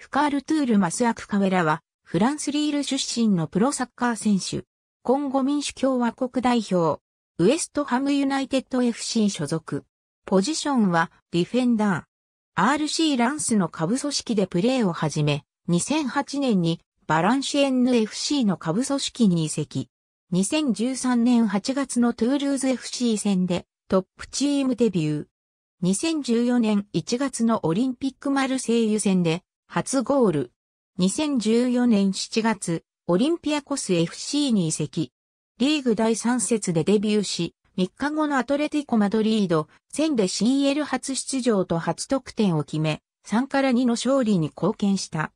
フカール・トゥール・マスアク・カウェラは、フランス・リール出身のプロサッカー選手。今後民主共和国代表。ウエストハム・ユナイテッド FC 所属。ポジションは、ディフェンダー。RC ランスの下部組織でプレーを始め、2008年にバランシエンヌ FC の下部組織に移籍。2013年8月のトゥールーズ FC 戦でトップチームデビュー。2014年1月のオリンピックマルセイユ戦で初ゴール。2014年7月、オリンピアコス FC に移籍。リーグ第3節でデビューし、3日後のアトレティコ・マドリード、戦で CL 初出場と初得点を決め、3から2の勝利に貢献した。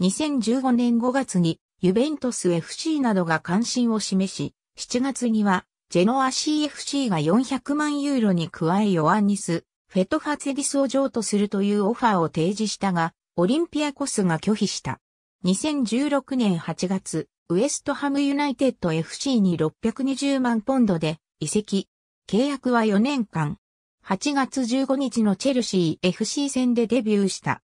2015年5月にユベントス FC などが関心を示し、7月にはジェノア CFC が400万ユーロに加えヨアンニス、フェトファツエディスを譲渡するというオファーを提示したが、オリンピアコスが拒否した。2016年8月、ウエストハムユナイテッド FC に620万ポンドで移籍。契約は4年間。8月15日のチェルシー FC 戦でデビューした。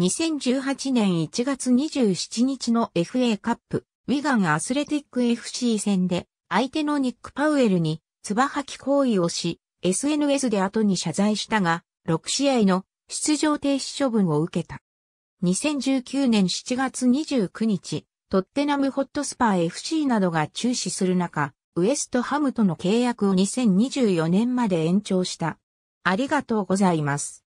2018年1月27日の FA カップ、ウィガンアスレティック FC 戦で相手のニック・パウエルにつばハき行為をし、SNS で後に謝罪したが、6試合の出場停止処分を受けた。2019年7月29日、トッテナムホットスパー FC などが中止する中、ウエストハムとの契約を2024年まで延長した。ありがとうございます。